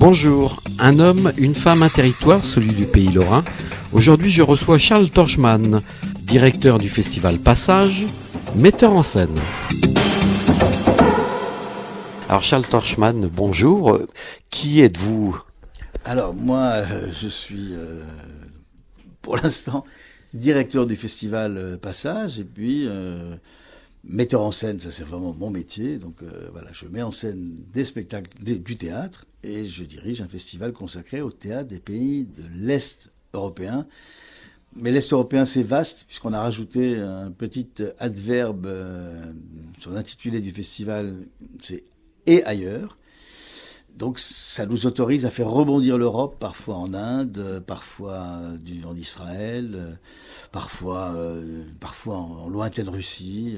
Bonjour, un homme, une femme, un territoire, celui du pays lorrain. Aujourd'hui, je reçois Charles Torchman, directeur du festival Passage, metteur en scène. Alors Charles Torchman, bonjour. Qui êtes-vous Alors moi, euh, je suis euh, pour l'instant directeur du festival euh, Passage et puis metteur en scène, ça c'est vraiment mon métier. Donc voilà, je mets en scène des spectacles, du théâtre et je dirige un festival consacré au théâtre des pays de l'Est européen. Mais l'Est européen, c'est vaste, puisqu'on a rajouté un petit adverbe euh, sur l'intitulé du festival, c'est et ailleurs. Donc ça nous autorise à faire rebondir l'Europe, parfois en Inde, euh, euh, euh, parfois en Israël, parfois, parfois en, lointaine Russie.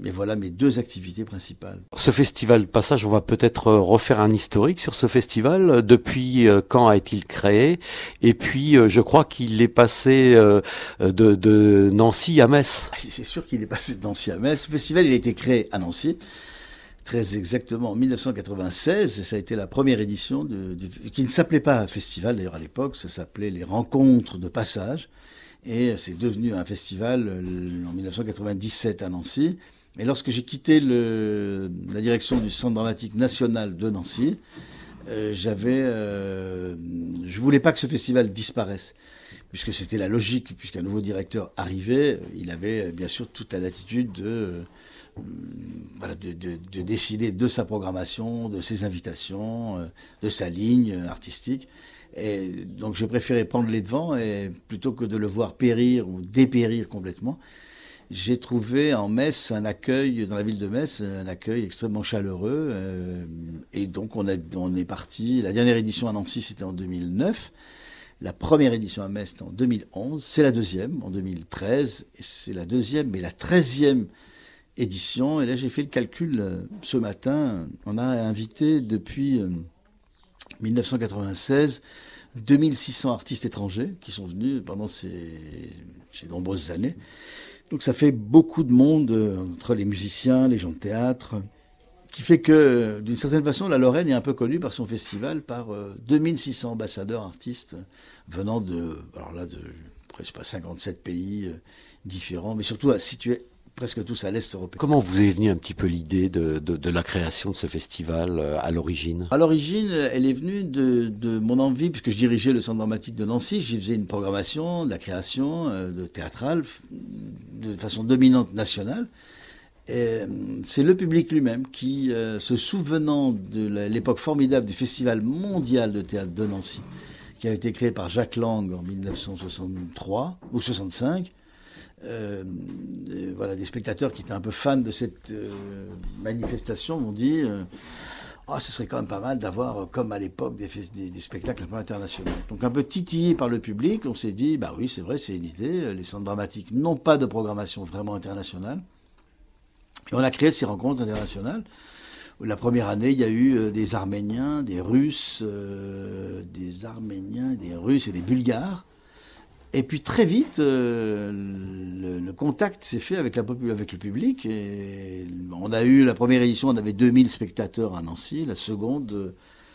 mais voilà mes deux activités principales. Ce festival Passage, on va peut-être refaire un historique sur ce festival. Depuis quand a t il créé Et puis, je crois qu'il est passé de, de Nancy à Metz. Ah, c'est sûr qu'il est passé de Nancy à Metz. Ce festival, il a été créé à Nancy très exactement en 1996, ça a été la première édition de, qui ne s'appelait pas festival d'ailleurs à l'époque, ça s'appelait les rencontres de passage et c'est devenu un festival euh, en 1997 à Nancy. Et lorsque j'ai quitté la direction du Centre dramatique national de Nancy, je euh, j'avais, euh, je voulais pas que ce festival disparaisse, puisque c'était la logique, puisqu'un nouveau directeur arrivait, il avait bien sûr toute la latitude de euh, de, décider de sa programmation, de ses invitations, euh, de sa ligne euh, artistique. Et donc j'ai préféré prendre les devants et plutôt que de le voir périr ou dépérir complètement, j'ai trouvé en Metz un accueil, dans la ville de Metz, un accueil extrêmement chaleureux. et donc on, on est parti, la dernière édition à Nancy c'était en 2009, la première édition à Metz en 2011, c'est la deuxième en 2013, c'est la deuxième, mais la treizième édition. Et là, j'ai fait le calcul euh, ce matin. On a invité depuis 1996 euh, 2600 artistes étrangers qui sont venus pendant ces, ces nombreuses années. Donc ça fait beaucoup de monde euh, entre les musiciens, les gens de théâtre, qui fait que, d'une certaine façon, la Lorraine est un peu connue par son festival, par 2600 ambassadeurs artistes venant de, alors là, de presque pas 57 pays différents, mais surtout situés presque tous à l'Est européen. Comment vous est venue un petit peu l'idée de, la création de ce festival euh, à l'origine À l'origine, elle est venue de, mon envie, puisque je dirigeais le Centre dramatique de Nancy, j'y faisais une programmation, de la création, euh, de théâtrale, de façon dominante nationale. Euh, c'est le public lui-même qui, se souvenant de l'époque formidable du Festival mondial de théâtre de Nancy, qui a été créé par Jacques Lang en 1963 ou 65, euh, euh, voilà, des spectateurs qui étaient un peu fans de cette euh, manifestation m'ont dit ah, ce serait quand même pas mal d'avoir, comme à l'époque, des, spectacles un peu internationaux. Donc un peu titillé par le public, on s'est dit bah oui, c'est vrai, c'est une idée. Les centres dramatiques n'ont pas de programmation vraiment internationale. Et on a créé ces rencontres internationales. La première année, il y a eu des Arméniens, des Russes, des Arméniens, des Russes et des Bulgares et puis très vite, euh, le, contact s'est fait avec, la, le public. on a eu la première édition, on avait 2000 spectateurs à Nancy. La seconde, euh,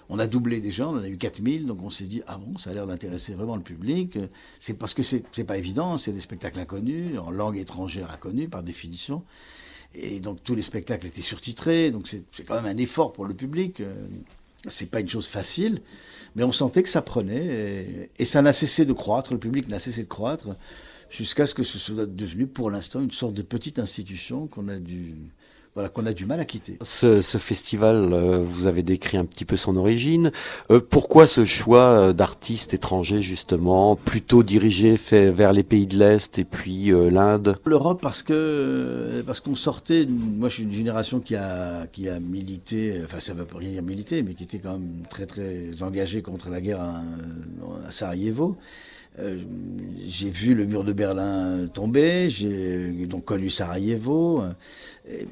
on a doublé déjà, on en a eu 4000. Donc on s'est dit, ah bon, ça a l'air d'intéresser vraiment le public. C'est parce que c'est pas évident, c'est des spectacles inconnus, en langue étrangère inconnue par définition. Et donc tous les spectacles étaient surtitrés, donc c'est quand même un effort pour le public. Euh, c'est pas une chose facile, mais on sentait que ça prenait et, et ça n'a cessé de croître, le public n'a cessé de croître jusqu'à ce que ce soit devenu pour l'instant une sorte de petite institution qu'on a dû voilà, qu'on a du mal à quitter. Ce, festival, euh, vous avez décrit un petit peu son origine. Euh, pourquoi ce choix euh, d'artistes étrangers, justement, plutôt dirigé fait vers les pays de l'Est et puis l'Inde L'Europe, parce que parce qu'on sortait, moi je suis une génération qui a, qui a milité, enfin ça ne veut dire milité, mais qui était quand même très très engagée contre la guerre à, à Sarajevo. Euh, j'ai vu le mur de Berlin euh, tomber, j'ai euh, donc connu Sarajevo.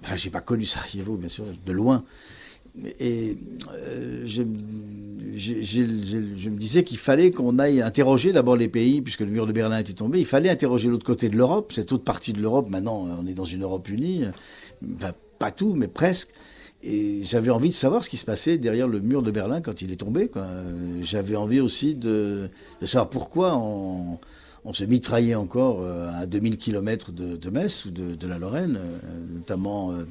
enfin, j'ai pas connu Sarajevo, bien sûr, de loin. Et je, me disais qu'il fallait qu'on aille interroger d'abord les pays, puisque le mur de Berlin était tombé, il fallait interroger l'autre côté de l'Europe, cette autre partie de l'Europe. Maintenant, on est dans une Europe unie, enfin, pas tout, mais presque et j'avais envie de savoir ce qui se passait derrière le mur de Berlin quand il est tombé. J'avais envie aussi de, savoir pourquoi on, se mitraillait encore euh, à 2000 km de, de Metz ou de, la Lorraine, euh, notamment euh,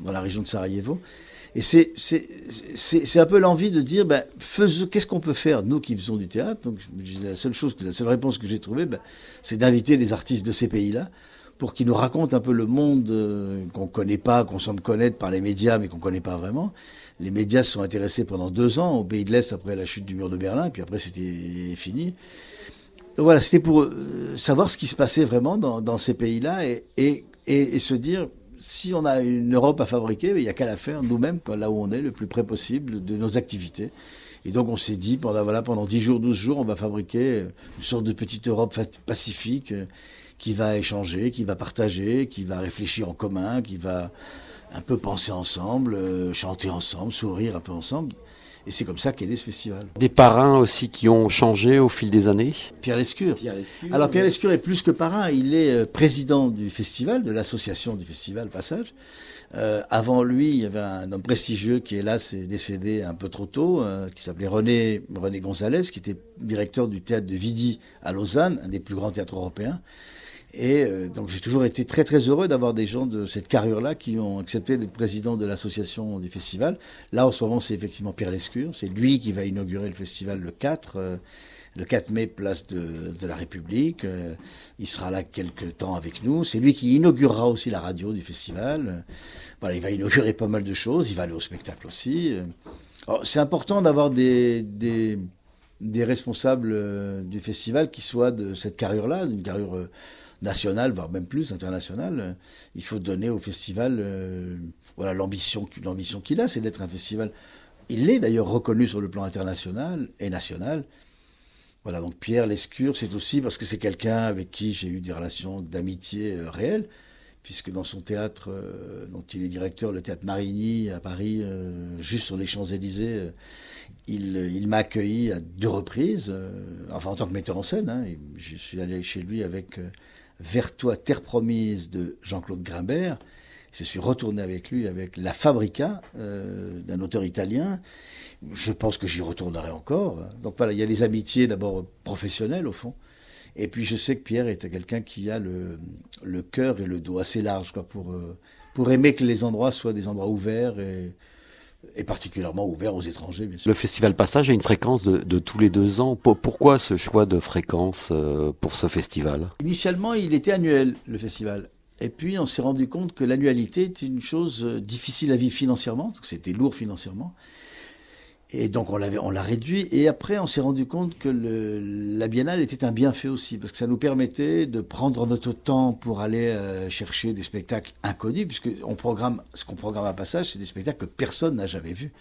dans la région de Sarajevo. Et c'est un peu l'envie de dire ben, qu'est-ce qu'on peut faire nous qui faisons du théâtre. Donc la seule chose, la seule réponse que j'ai trouvée, ben, c'est d'inviter les artistes de ces pays-là pour qu'il nous racontent un peu le monde euh, qu'on ne connaît pas, qu'on semble connaître par les médias, mais qu'on ne connaît pas vraiment. Les médias se sont intéressés pendant deux ans au pays de l'Est après la chute du mur de Berlin, puis après c'était fini. Donc voilà, c'était pour euh, savoir ce qui se passait vraiment dans, ces pays-là et, se dire si on a une Europe à fabriquer, il n'y a qu'à la faire nous-mêmes, là où on est, le plus près possible de nos activités. Et donc on s'est dit, pendant, voilà, pendant 10 jours, 12 jours, on va fabriquer une sorte de petite Europe pacifique. Euh, qui va échanger, qui va partager, qui va réfléchir en commun, qui va un peu penser ensemble, euh, chanter ensemble, sourire un peu ensemble. Et c'est comme ça qu'est né ce festival. Des parrains aussi qui ont changé au fil des années Pierre Lescure. Alors Pierre Lescure est plus que parrain, il est euh, président du festival, de l'association du festival Passage. Euh, avant lui, il y avait un homme prestigieux qui, est là, est décédé un peu trop tôt, qui s'appelait René, René Gonzalez, qui était directeur du théâtre de Vidi à Lausanne, un des plus grands théâtres européens. Et euh, donc j'ai toujours été très très heureux d'avoir des gens de cette carrure-là qui ont accepté d'être président de l'association du festival. Là en ce moment c'est effectivement Pierre Lescure, c'est lui qui va inaugurer le festival le 4, euh, le 4 mai place de, de la République. Euh, il sera là quelques temps avec nous. C'est lui qui inaugurera aussi la radio du festival. Voilà, il va inaugurer pas mal de choses. Il va aller au spectacle aussi. Oh, c'est important d'avoir des, des, des responsables du festival qui soient de cette carrure-là, d'une carrure, national voire même plus international euh, Il faut donner au festival euh, voilà l'ambition qu'il a, c'est d'être un festival. Il est d'ailleurs reconnu sur le plan international et national. Voilà, donc Pierre Lescure, c'est aussi parce que c'est quelqu'un avec qui j'ai eu des relations d'amitié euh, réelles, puisque dans son théâtre, dont il est directeur, le théâtre Marigny à Paris, juste sur les Champs-Élysées, il, il m'a accueilli à deux reprises, enfin en tant que metteur en scène. Hein, je suis allé chez lui avec vers toi, terre promise de Jean-Claude Grimbert. Je suis retourné avec lui avec La Fabrica euh, d'un auteur italien. Je pense que j'y retournerai encore. Donc voilà, il y a les amitiés d'abord professionnelles au fond. Et puis je sais que Pierre est quelqu'un qui a le, le cœur et le dos assez large quoi, pour, euh, pour aimer que les endroits soient des endroits ouverts et, et particulièrement ouvert aux étrangers. Bien sûr. Le festival Passage a une fréquence de, tous les deux ans. pourquoi ce choix de fréquence euh, pour ce festival Initialement, il était annuel, le festival. Et puis, on s'est rendu compte que l'annualité était une chose euh, difficile à vivre financièrement, parce que c'était lourd financièrement. Et donc on l'avait, on l'a réduit. Et après, on s'est rendu compte que la biennale était un bienfait aussi, parce que ça nous permettait de prendre notre temps pour aller euh, chercher des spectacles inconnus, puisque on programme, ce qu'on programme à passage, c'est des spectacles que personne n'a jamais vus.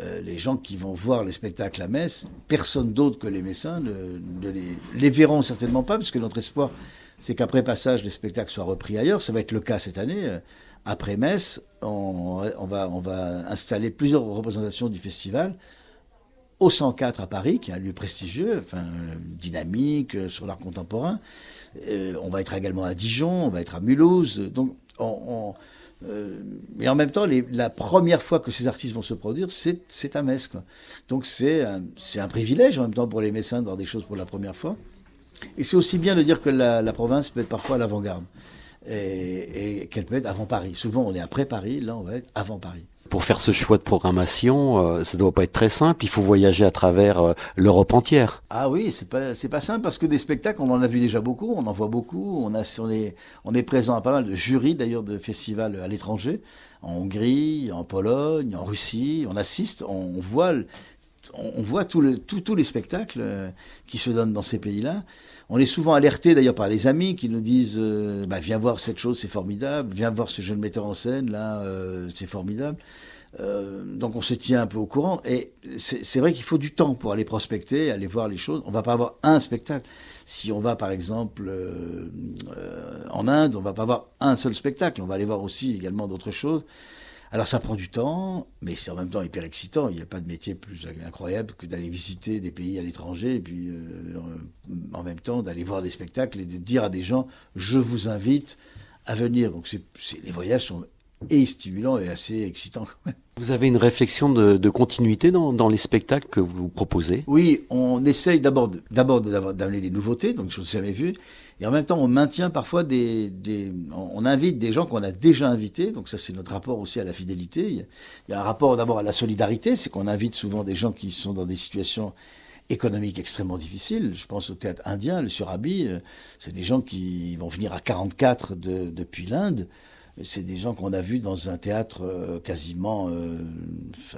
Euh, les gens qui vont voir les spectacles à Metz, personne d'autre que les Messins ne, les, les, verront certainement pas, puisque notre espoir, c'est qu'après passage, les spectacles soient repris ailleurs. Ça va être le cas cette année. Euh, après Metz, on, va, installer plusieurs représentations du festival au 104 à Paris, qui est un lieu prestigieux, enfin, dynamique, euh, sur l'art contemporain. Euh, on va être également à Dijon, on va être à Mulhouse. Donc, et euh, en même temps, la première fois que ces artistes vont se produire, c'est à Metz. Donc, c'est un, privilège en même temps pour les médecins de voir des choses pour la première fois. Et c'est aussi bien de dire que la, la province peut être parfois à l'avant-garde et, qu'elle peut être avant Paris. Souvent, on est après Paris, là, on va être avant Paris pour faire ce choix de programmation, euh, ça ne doit pas être très simple. Il faut voyager à travers euh, l'Europe entière. Ah oui, c'est pas pas simple parce que des spectacles, on en a vu déjà beaucoup, on en voit beaucoup. On est présent à pas mal de jurys d'ailleurs de festivals à l'étranger, en Hongrie, en Pologne, en Russie. On assiste, on, voit on voit tous les spectacles euh, qui se donnent dans ces pays-là. On est souvent alerté d'ailleurs par les amis qui nous disent euh, bah, viens voir cette chose, c'est formidable, viens voir ce jeune metteur en scène, là, euh, c'est formidable. Euh, donc on se tient un peu au courant et c'est vrai qu'il faut du temps pour aller prospecter, aller voir les choses. On va pas avoir un spectacle. Si on va par exemple en Inde, on va pas avoir un seul spectacle. On va aller voir aussi également d'autres choses. Alors ça prend du temps, mais c'est en même temps hyper excitant. Il n'y a pas de métier plus incroyable que d'aller visiter des pays à l'étranger et puis euh, en même temps d'aller voir des spectacles et de dire à des gens je vous invite à venir. Donc les voyages sont stimulants et assez excitants quand même. Vous avez une réflexion de, continuité dans, les spectacles que vous proposez Oui, on essaye d'abord d'amener des nouveautés, donc je ne jamais vu, et en même temps on maintient parfois des, on invite des gens qu'on a déjà invités, donc ça c'est notre rapport aussi à la fidélité. Il y a, un rapport d'abord à la solidarité, c'est qu'on invite souvent des gens qui sont dans des situations économiques extrêmement difficiles. Je pense au théâtre indien, le Surabi, euh, c'est des gens qui vont venir à 44 depuis l'Inde c'est des gens qu'on a vus dans un théâtre euh, quasiment, euh,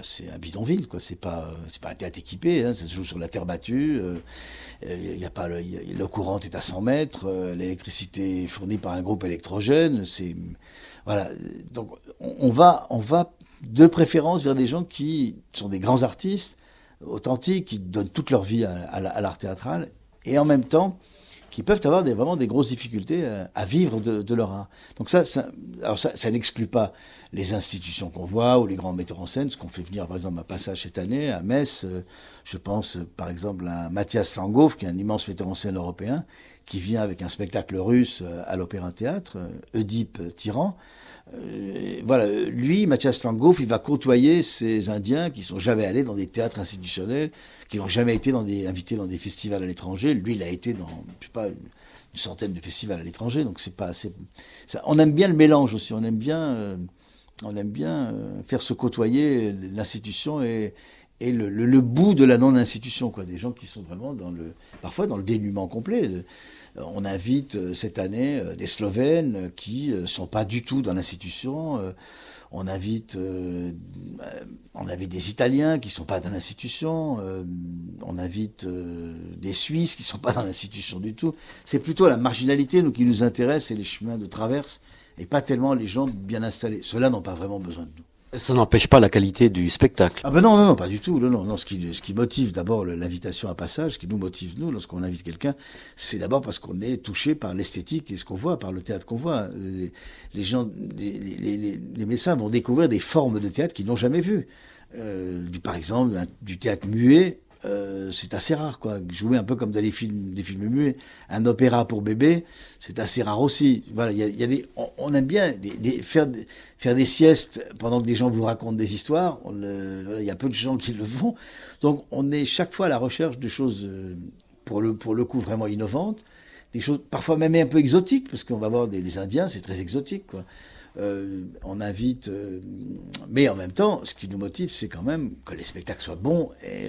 c'est un bidonville quoi. C'est pas, euh, c'est pas un théâtre équipé. Hein. Ça se joue sur la terre battue. Il a pas le, courant est à 100 mètres. L'électricité est fournie par un groupe électrogène. C'est voilà. Donc on, va, on va de préférence vers des gens qui sont des grands artistes authentiques, qui donnent toute leur vie à l'art théâtral et en même temps qui peuvent avoir vraiment des grosses difficultés euh, à, vivre de, leur art. Donc ça, ça, alors ça, n'exclut pas les institutions qu'on voit ou les grands metteurs en scène, ce qu'on fait venir par exemple à Passage cette année, à Metz, euh, je pense euh, par exemple à Mathias Langhoff, qui est un immense metteur en scène européen, qui vient avec un spectacle russe à l'Opéra Théâtre, Oedipe Tyran, euh, voilà, lui, Mathias Langhoff, il va côtoyer ces Indiens qui sont jamais allés dans des théâtres institutionnels, qui n'ont jamais été invités dans des festivals à l'étranger. Lui, il a été dans, je sais pas, une, centaine de festivals à l'étranger. Donc c'est pas assez. on aime bien le mélange aussi. On aime bien, euh, on aime bien euh, faire se côtoyer l'institution et, le, bout de la non-institution, quoi. Des gens qui sont vraiment dans le, parfois dans le dénuement complet. Euh, on invite euh, cette année euh, des Slovènes qui sont pas du tout dans l'institution. on invite, on invite des Italiens qui sont pas dans l'institution. on invite des Suisses qui sont pas dans l'institution du tout. C'est plutôt la marginalité nous qui nous intéresse et les chemins de traverse et pas tellement les gens bien installés. Ceux-là n'ont pas vraiment besoin de nous. Ça n'empêche pas la qualité du spectacle. Ah ben non, non, non, pas du tout. Non, non, non. Ce qui, ce qui motive d'abord l'invitation à passage, ce qui nous motive nous lorsqu'on invite quelqu'un, c'est d'abord parce qu'on est touché par l'esthétique et ce qu'on voit, par le théâtre qu'on voit. Les, gens, les, les, les, médecins vont découvrir des formes de théâtre qu'ils n'ont jamais vues. Euh, du, par exemple, du théâtre muet euh, c'est assez rare, quoi. Jouer un peu comme dans les films, des films muets, un opéra pour bébé, c'est assez rare aussi. Voilà, il y a, des, on, aime bien des, faire, faire des siestes pendant que des gens vous racontent des histoires. Il y a peu de gens qui le font. Donc, on est chaque fois à la recherche de choses, euh, pour le, pour le coup, vraiment innovantes, des choses parfois même un peu exotiques, parce qu'on va voir des, les Indiens, c'est très exotique, quoi. Euh, on invite, mais en même temps, ce qui nous motive, c'est quand même que les spectacles soient bons et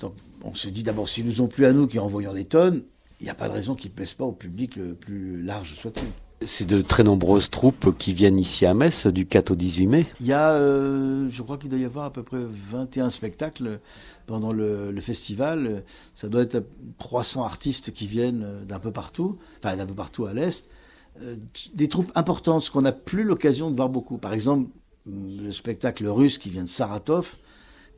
donc, on se dit d'abord, s'ils nous ont plus à nous qui envoyons des tonnes, il n'y a pas de raison qu'ils ne pèsent pas au public le plus large soit-il. C'est de très nombreuses troupes qui viennent ici à Metz du 4 au 18 mai. Il y a, euh, je crois qu'il doit y avoir à peu près 21 spectacles pendant le, le festival. Ça doit être 300 artistes qui viennent euh, d'un peu partout, enfin d'un peu partout à l'Est. Euh, des troupes importantes, ce qu'on n'a plus l'occasion de voir beaucoup. Par exemple, le spectacle russe qui vient de Saratov,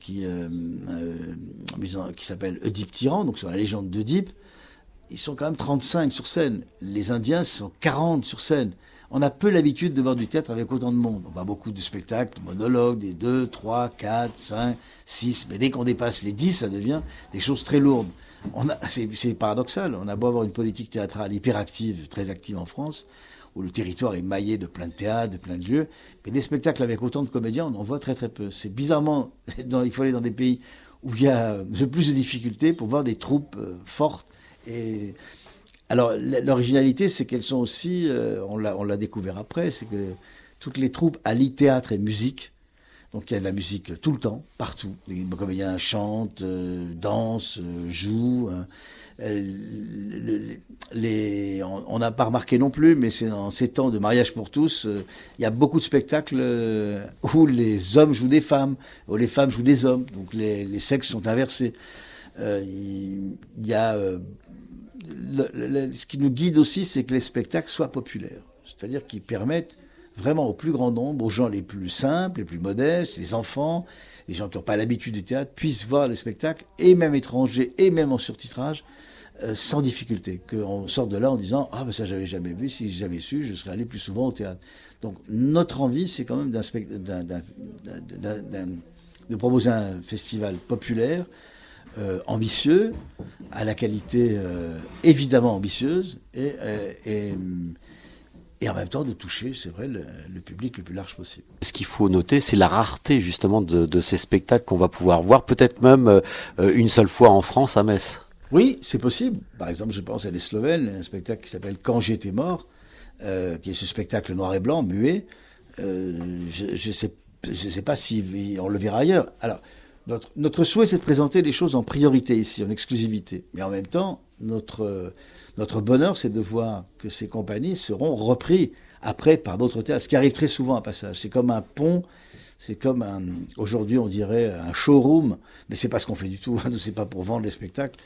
qui, euh, euh, qui s'appelle Oedipe Tyran, donc sur la légende d'Oedipe. Ils sont quand même 35 sur scène. Les Indiens sont 40 sur scène. On a peu l'habitude de voir du théâtre avec autant de monde. On voit beaucoup de spectacles, monologues, des 2, 3, 4, 5, 6. Mais dès qu'on dépasse les 10, ça devient des choses très lourdes. c'est, paradoxal. On a beau avoir une politique théâtrale hyperactive, très active en France, où le territoire est maillé de plein de théâtres, de plein de lieux. Mais des spectacles avec autant de comédiens, on en voit très très peu. C'est bizarrement, il faut aller dans des pays où il y a le plus de difficultés pour voir des troupes euh, fortes. Et alors l'originalité, c'est qu'elles sont aussi, euh, on l'a découvert après, c'est que toutes les troupes allient théâtre et musique. Donc il y a de la musique euh, tout le temps, partout. Les comédiens chantent, euh, dansent, euh, jouent. Hein. on n'a pas remarqué non plus, mais c'est en ces temps de mariage pour tous, il y a beaucoup de spectacles où les hommes jouent des femmes, où les femmes jouent des hommes. Donc les, sexes sont inversés. Il ce qui nous guide aussi, c'est que les spectacles soient populaires, c'est-à-dire qu'ils permettent vraiment au plus grand nombre, aux gens les plus simples, les plus modestes, les enfants, les gens qui n'ont pas l'habitude du théâtre, puissent voir le spectacle, et même étrangers, et même en surtitrage, euh, sans difficulté, qu'on sorte de là en disant ah ben ça j'avais jamais vu, si j'avais su, je serais allé plus souvent au théâtre. Donc notre envie, c'est quand même de proposer un festival populaire, euh, ambitieux, à la qualité euh, évidemment ambitieuse et, et hum, et en même temps de toucher, c'est vrai, le, public le plus large possible. Ce qu'il faut noter, c'est la rareté justement de, ces spectacles qu'on va pouvoir voir, peut-être même euh, une seule fois en France, à Metz. Oui, c'est possible. Par exemple, je pense à Les Slovènes, un spectacle qui s'appelle Quand j'étais mort, euh, qui est ce spectacle noir et blanc, muet. Euh, je ne sais, je sais, pas si on le verra ailleurs. Alors, notre, souhait, c'est de présenter les choses en priorité ici, en exclusivité. Mais en même temps, euh, notre, bonheur, c'est de voir que ces compagnies seront reprises après par d'autres théâtres, ce qui arrive très souvent à passage. C'est comme un pont, c'est comme un, aujourd'hui on dirait un showroom, mais c'est pas ce qu'on fait du tout, ce hein, c'est pas pour vendre les spectacles.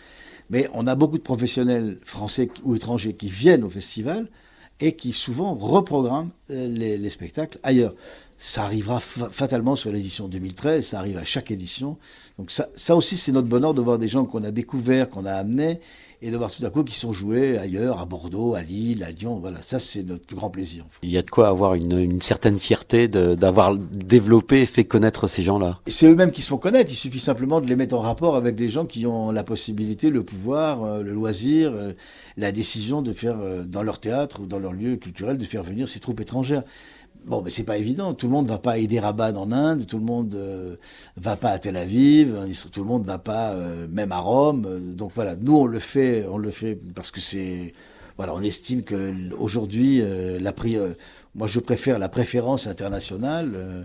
Mais on a beaucoup de professionnels français ou étrangers qui viennent au festival, et qui souvent reprogramme euh, les, spectacles ailleurs. Ça arrivera fatalement sur l'édition 2013, ça arrive à chaque édition. Donc ça aussi, c'est notre bonheur de voir des gens qu'on a découverts, qu'on a amenés, et de voir tout à coup qu'ils sont joués ailleurs, à Bordeaux, à Lille, à Lyon. Voilà, ça c'est notre plus grand plaisir. Il y a de quoi avoir une, certaine fierté d'avoir développé et fait connaître ces gens-là. C'est eux-mêmes qui se font connaître. Il suffit simplement de les mettre en rapport avec des gens qui ont la possibilité, le pouvoir, euh, le loisir, euh, la décision de faire euh, dans leur théâtre ou dans leur lieu culturel de faire venir ces troupes étrangères. Bon, mais c'est pas évident. Tout le monde va pas aider Hyderabad en Inde, tout le monde euh, va pas à Tel Aviv, hein, tout le monde va pas euh, même à Rome. Euh, donc voilà, nous on le fait, on le fait parce que c'est voilà, on estime que aujourd'hui la prière. Moi, je préfère la préférence internationale euh,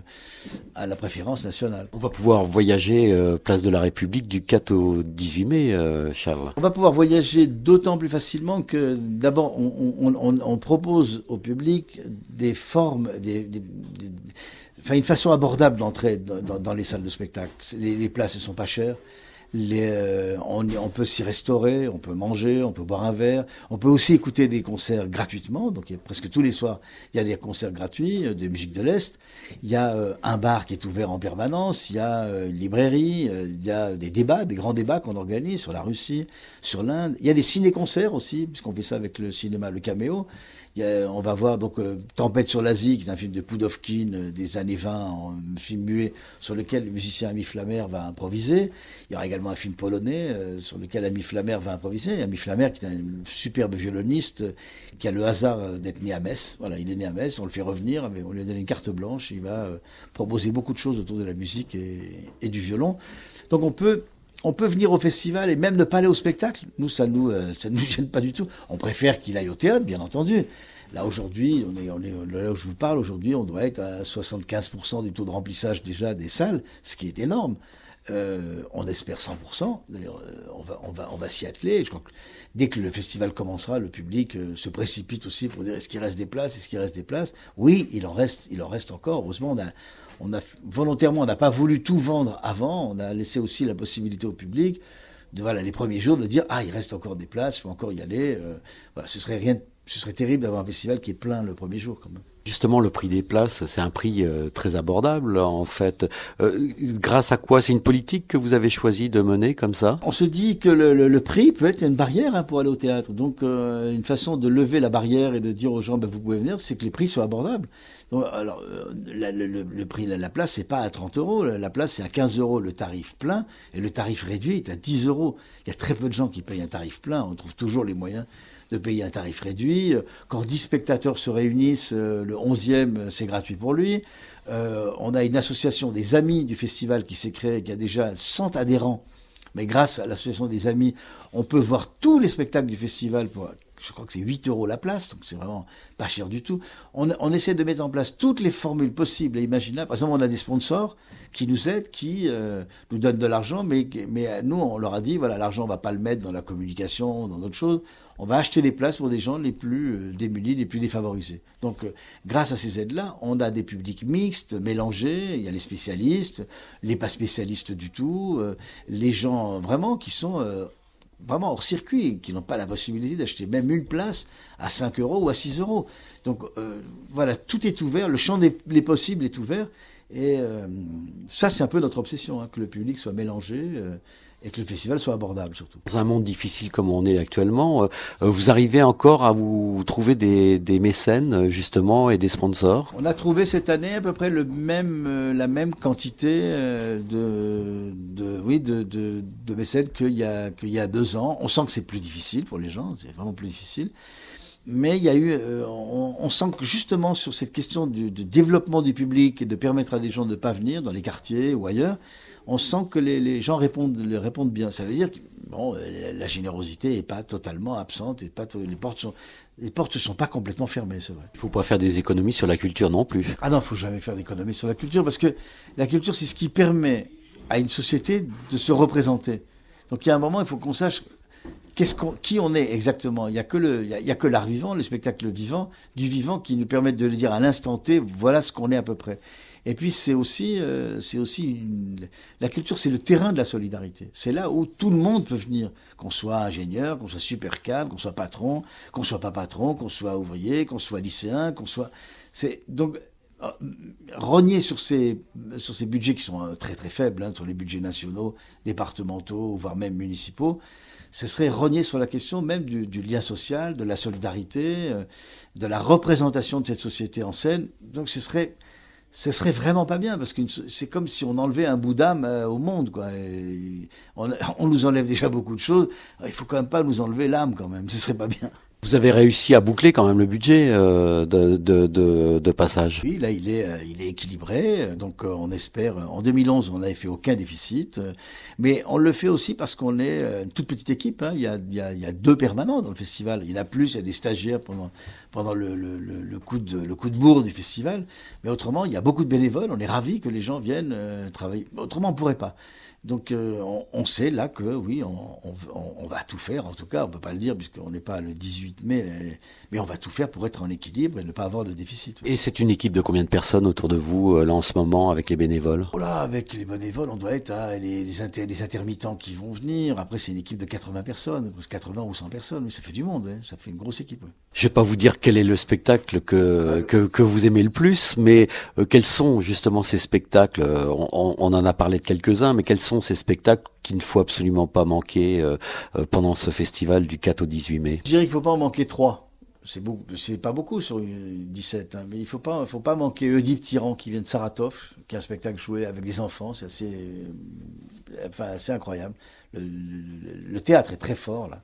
à la préférence nationale. On va pouvoir voyager euh, place de la République du 4 au 18 mai, euh, Chavre. On va pouvoir voyager d'autant plus facilement que d'abord, on, propose au public des formes, des, enfin une façon abordable d'entrer dans, les salles de spectacle. les places ne sont pas chères. Euh, on, peut s'y restaurer, on peut manger, on peut boire un verre, on peut aussi écouter des concerts gratuitement. Donc il y a presque tous les soirs, il y a des concerts gratuits, euh, des musiques de l'Est. Il y a euh, un bar qui est ouvert en permanence, il y a une librairie, il y a des débats, des grands débats qu'on organise sur la Russie, sur l'Inde. Il y a des ciné-concerts aussi, puisqu'on fait ça avec le cinéma, le caméo on va voir donc euh, Tempête sur l'Asie, qui est un film de Poudovkin euh, des années 20, un film muet, sur lequel le musicien Ami Flamer va improviser. Il y aura également un film polonais euh, sur lequel Ami Flamer va improviser. Ami Flamer qui est un superbe violoniste, qui a le hasard d'être né à Metz. Voilà, il est né à Metz, on le fait revenir, mais on lui a donné une carte blanche, il va proposer beaucoup de choses autour de la musique et du violon. Donc on peut on peut venir au festival et même ne pas aller au spectacle. Nous, ça nous, euh, ça nous gêne pas du tout. On préfère qu'il aille au théâtre, bien entendu. Là aujourd'hui, on est, on est, là où je vous parle aujourd'hui, on doit être à 75% du taux de remplissage déjà des salles, ce qui est énorme. Euh, on espère 100%. D'ailleurs, euh, on va, on va, on va s'y atteler. Je crois que dès que le festival commencera, le public se précipite aussi pour dire est-ce qu'il reste des places, est-ce qu'il reste des places. Oui, il en reste, il en reste encore. Heureusement, on a, on a volontairement, on n'a pas voulu tout vendre avant. On a laissé aussi la possibilité au public de voilà les premiers jours de dire ah il reste encore des places, faut encore y aller. Euh, voilà, ce serait rien, ce serait terrible d'avoir un festival qui est plein le premier jour quand même. Justement, le prix des places, c'est un prix euh, très abordable, en fait. Euh, grâce à quoi C'est une politique que vous avez choisi de mener comme ça On se dit que le, prix peut être une barrière hein, pour aller au théâtre. Donc, euh, une façon de lever la barrière et de dire aux gens, ben, vous pouvez venir, c'est que les prix soient abordables. alors, le, prix de la place, n'est pas à 30 euros. La place, c'est à 15 euros le tarif plein et le tarif réduit est à 10 euros. Il y a très peu de gens qui payent un tarif plein. On trouve toujours les moyens de payer un tarif réduit. Euh, quand 10 spectateurs se réunissent, euh, le 11e, euh, c'est gratuit pour lui. on a une association des amis du festival qui s'est créée, qui a déjà 100 adhérents. Mais grâce à l'association des amis, on peut voir tous les spectacles du festival pour je crois que c'est 8 euros la place, donc c'est vraiment pas cher du tout. On, essaie de mettre en place toutes les formules possibles et imaginables. Par exemple, on a des sponsors qui nous aident, qui nous donnent de l'argent, mais, mais nous, on leur a dit, voilà, l'argent, on va pas le mettre dans la communication, dans d'autres choses on va acheter des places pour des gens les plus euh, démunis, les plus défavorisés. Donc, euh, grâce à ces aides-là, on a des publics mixtes, mélangés. Il y a les spécialistes, les pas spécialistes du tout, euh, les gens vraiment qui sont vraiment hors circuit, qui n'ont pas la possibilité d'acheter même une place à 5 euros ou à 6 euros. Donc voilà, tout est ouvert, le champ des, possibles est ouvert. Et ça, c'est un peu notre obsession, hein, que le public soit mélangé et que le festival soit abordable surtout. Dans un monde difficile comme on est actuellement, euh, vous arrivez encore à vous trouver des, mécènes justement et des sponsors On a trouvé cette année à peu près le même, euh, la même quantité euh, de, oui, de, mécènes qu'il y, a, deux ans. On sent que c'est plus difficile pour les gens, c'est vraiment plus difficile. Mais il y a eu, on, sent que justement sur cette question du, du, développement du public et de permettre à des gens de ne pas venir dans les quartiers ou ailleurs, on sent que les, gens répondent, répondent bien. Ça veut dire que bon, euh, la générosité n'est pas totalement absente et pas les portes les portes ne sont pas complètement fermées, c'est vrai. Il ne faut pas faire des économies sur la culture non plus. Ah non, il ne faut jamais faire d'économies sur la culture parce que la culture, c'est ce qui permet à une société de se représenter. Donc il y a un moment, il faut qu'on sache qui on est exactement. Il n'y a que l'art vivant, le spectacle vivant, du vivant qui nous permettent de le dire à l'instant T, voilà ce qu'on est à peu près. Et puis c'est aussi, euh, c'est aussi une... la culture, c'est le terrain de la solidarité. C'est là où tout le monde peut venir, qu'on soit ingénieur, qu'on soit super cadre, qu'on soit patron, qu'on soit pas patron, qu'on soit ouvrier, qu'on soit lycéen, qu'on soit. C'est donc euh, rogner sur ces, sur ces budgets qui sont euh, très très faibles, hein, sur les budgets nationaux, départementaux, voire même municipaux, ce serait rogner sur la question même du, lien social, de la solidarité, de la représentation de cette société en scène. Donc ce serait ce serait vraiment pas bien parce que c'est comme si on enlevait un bout d'âme euh, au monde quoi. on, on, nous enlève déjà beaucoup de choses, il faut quand même pas nous enlever l'âme quand même, ce serait pas bien. Vous avez réussi à boucler quand même le budget euh, de, de, de, de passage. Oui, là il est, euh, il est équilibré, donc euh, on espère, en 2011 on n'avait fait aucun déficit, mais on le fait aussi parce qu'on est une toute petite équipe, hein. il, y a, il, y a, il, y a, deux permanents dans le festival, il y en a plus, il y a des stagiaires pendant, pendant le, le, le, coup de, le coup de bourre du festival, mais autrement il y a beaucoup de bénévoles, on est ravis que les gens viennent travailler, autrement on ne pourrait pas. Donc euh, on, sait là que oui, on, va tout faire, en tout cas, on ne peut pas le dire puisqu'on n'est pas le 18 mai, mais on va tout faire pour être en équilibre et ne pas avoir de déficit. Et c'est une équipe de combien de personnes autour de vous euh, là en ce moment avec les bénévoles Voilà, oh Avec les bénévoles, on doit être hein, les, les, intermittents qui vont venir. Après, c'est une équipe de 80 personnes, 80 ou 100 personnes, ça fait du monde, hein, ça fait une grosse équipe. Je ne vais pas vous dire quel est le spectacle que, que, vous aimez le plus, mais euh, quels sont justement ces spectacles on, on en a parlé de quelques-uns, mais quels sont sont ces spectacles qu'il ne faut absolument pas manquer euh, euh, pendant ce festival du 4 au 18 mai Je dirais qu'il ne faut pas en manquer trois. C'est, n'est pas beaucoup sur 17, hein, mais il faut pas, faut pas manquer Oedipe Tyran qui vient de Saratov, qui est un spectacle joué avec des enfants, c'est assez, incroyable. Le, théâtre est très fort là.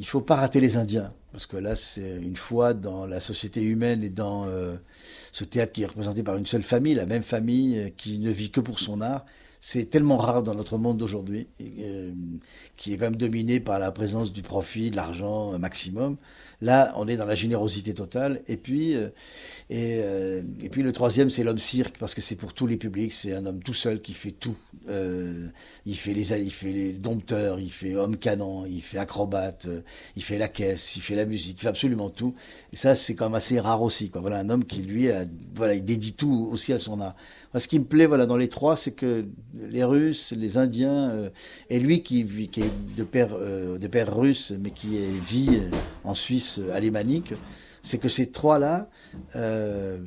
Il faut pas rater les Indiens, parce que là c'est une fois dans la société humaine et dans euh, ce théâtre qui est représenté par une seule famille, la même famille qui ne vit que pour son art, c'est tellement rare dans notre monde d'aujourd'hui, euh, qui est quand même dominé par la présence du profit, de l'argent euh, maximum, Là, on est dans la générosité totale. Et puis, euh, euh, et, puis le troisième, c'est l'homme cirque, parce que c'est pour tous les publics. C'est un homme tout seul qui fait tout. Euh, il fait les, il fait les dompteurs, il fait homme canon, il fait acrobate, il fait la caisse, il fait la musique, il fait absolument tout. Et ça, c'est quand même assez rare aussi. Voilà, un homme qui lui, voilà, il dédie tout aussi à son art. ce qui me plaît, voilà, dans les trois, c'est que les Russes, les Indiens, et lui qui, qui est de père, de père russe, mais qui vit en Suisse alémanique, c'est que ces trois-là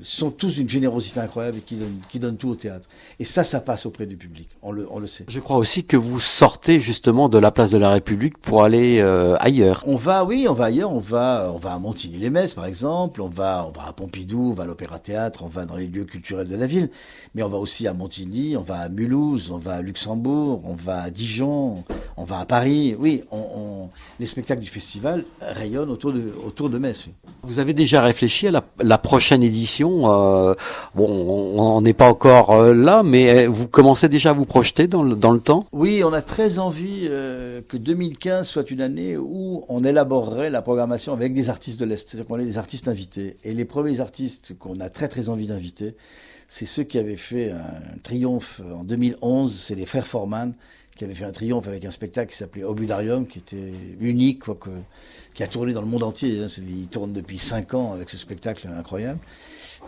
sont tous d'une générosité incroyable et qui donnent, tout au théâtre. Et ça, ça passe auprès du public, on le, sait. Je crois aussi que vous sortez justement de la place de la République pour aller ailleurs. On va, oui, on va ailleurs, on va, on va à Montigny-les-Messes par exemple, on va, on va à Pompidou, on va à l'Opéra-Théâtre, on va dans les lieux culturels de la ville, mais on va aussi à Montigny, on va à Mulhouse, on va à Luxembourg, on va à Dijon, on va à Paris, oui, on, on les spectacles du festival rayonnent autour de, autour de Metz. Vous avez déjà réfléchi à la, prochaine édition euh, Bon, on n'est pas encore euh, là, mais euh, vous commencez déjà à vous projeter dans le, temps Oui, on a très envie que 2015 soit une année où on élaborerait la programmation avec des artistes de l'Est, c'est-à-dire qu'on ait des artistes invités. Et les premiers artistes qu'on a très très envie d'inviter, c'est ceux qui avaient fait un triomphe en 2011, c'est les frères Forman qui avait fait un triomphe avec un spectacle qui s'appelait Obudarium, qui était unique, quoi qui a tourné dans le monde entier. Hein, il tourne depuis cinq ans avec ce spectacle incroyable.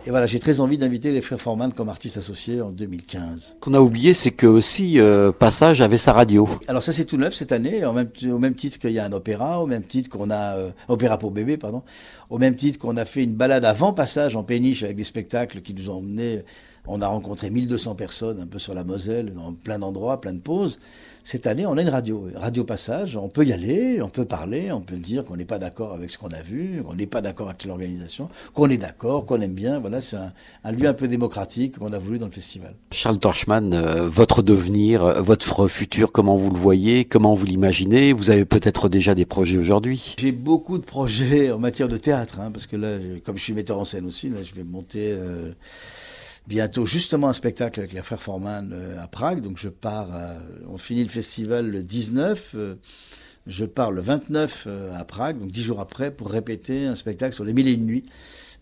Et voilà, j'ai très envie d'inviter les frères Forman comme artistes associés en 2015. Qu'on a oublié, c'est que aussi euh, Passage avait sa radio. Alors ça, c'est tout neuf cette année, en même, au même titre qu'il y a un opéra, au même titre qu'on a euh, opéra pour bébé, pardon, au même titre qu'on a fait une balade avant Passage en péniche avec des spectacles qui nous ont emmenés. On a rencontré 1200 personnes un peu sur la Moselle, dans plein d'endroits, plein de pauses. Cette année, on a une radio, Radio Passage. On peut y aller, on peut parler, on peut dire qu'on n'est pas d'accord avec ce qu'on a vu, qu'on n'est pas d'accord avec l'organisation, qu'on est d'accord, qu'on aime bien. Voilà, c'est un, lieu un peu démocratique qu'on a voulu dans le festival. Charles Torchman, euh, votre devenir, euh, votre futur, comment vous le voyez, comment vous l'imaginez Vous avez peut-être déjà des projets aujourd'hui J'ai beaucoup de projets en matière de théâtre, hein, parce que là, comme je suis metteur en scène aussi, je vais monter. Euh, bientôt justement un spectacle avec les frères Forman à Prague. Donc je pars, on finit le festival le 19. Je pars le 29 à Prague, donc dix jours après, pour répéter un spectacle sur les mille et une nuits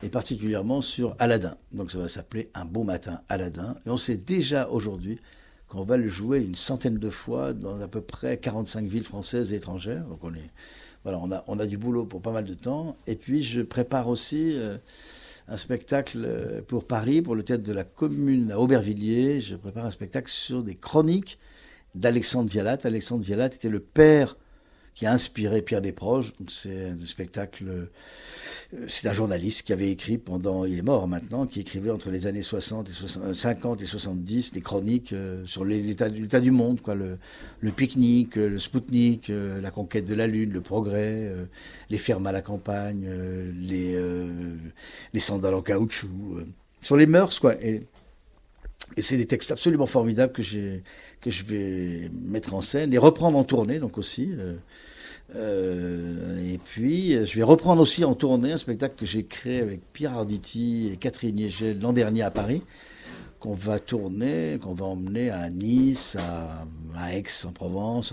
et particulièrement sur Aladdin. Donc ça va s'appeler Un beau matin Aladdin. Et on sait déjà aujourd'hui qu'on va le jouer une centaine de fois dans à peu près 45 villes françaises et étrangères. Donc on est, voilà, on a, on a du boulot pour pas mal de temps. Et puis je prépare aussi euh, un spectacle euh, pour Paris, pour le théâtre de la Commune à Aubervilliers. Je prépare un spectacle sur des chroniques d'Alexandre Vialat. Alexandre Vialat était le père qui a inspiré Pierre Desproges. C'est un spectacle. Euh, c'est un journaliste qui avait écrit pendant. Il est mort maintenant, qui écrivait entre les années 60 et 60, 50 euh, et 70 des chroniques euh, sur l'état du monde, quoi. Le, pique-nique, le Spoutnik, la conquête de la Lune, le progrès, les fermes à la campagne, les, les sandales en caoutchouc. Sur les mœurs, quoi. Et, et c'est des textes absolument formidables que j'ai que je vais mettre en scène et reprendre en tournée, donc aussi. Euh, euh, et puis, euh, je vais reprendre aussi en tournée un spectacle que j'ai créé avec Pierre Arditi et Catherine Yegel l'an dernier à Paris, qu'on va tourner, qu'on va emmener à Nice, à, Aix en Provence.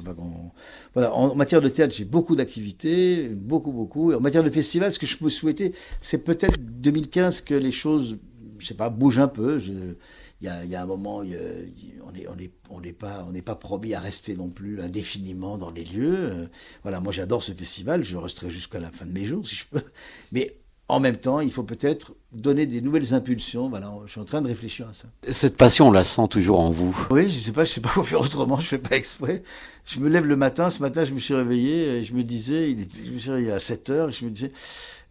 voilà. En matière de théâtre, j'ai beaucoup d'activités, beaucoup, beaucoup. Et en matière de festival, ce que je peux souhaiter, c'est peut-être 2015 que les choses, je sais pas, bougent un peu il y a, un moment, on n'est pas, promis à rester non plus indéfiniment dans les lieux. Voilà, moi j'adore ce festival, je resterai jusqu'à la fin de mes jours si je peux. Mais en même temps, il faut peut-être donner des nouvelles impulsions. Voilà, je suis en train de réfléchir à ça. Cette passion, on la sent toujours en vous. Oui, je ne sais pas, je sais pas quoi faire autrement. Je ne fais pas exprès. Je me lève le matin. Ce matin, je me suis réveillé je me disais, il y je à 7 heures. je me disais,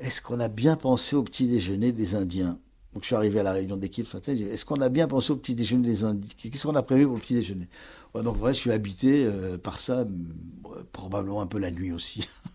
est-ce qu'on a bien pensé au petit déjeuner des Indiens donc je suis arrivé à la réunion d'équipe ce matin, est-ce qu'on a bien pensé au petit déjeuner des Indiques Qu'est-ce qu'on a prévu pour le petit déjeuner Donc voilà, je suis habité euh, par ça, probablement un peu la nuit aussi.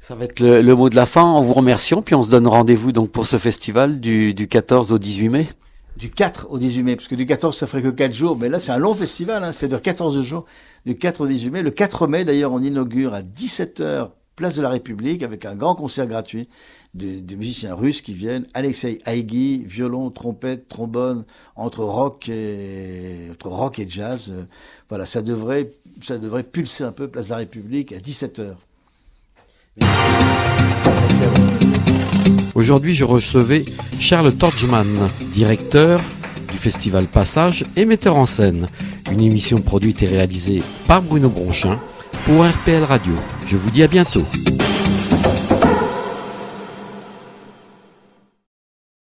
Ça va être le, mot de la fin en vous remerciant, puis on se donne rendez-vous donc pour ce festival du, du 14 au 18 mai du 4 au 18 mai, parce que du 14 ça ferait que 4 jours, mais là c'est un long festival, hein, c'est de 14 jours, du 4 au 18 mai. Le 4 mai d'ailleurs on inaugure à 17h place de la République, avec un grand concert gratuit des, musiciens russes qui viennent. Alexei Haigi, violon, trompette, trombone, entre rock et, rock et jazz. Voilà, ça devrait, ça devrait pulser un peu place de la République à 17h. Aujourd'hui, je recevais Charles Torgman, directeur du festival Passage et metteur en scène. Une émission produite et réalisée par Bruno Bronchin pour RPL Radio. Je vous dis à bientôt.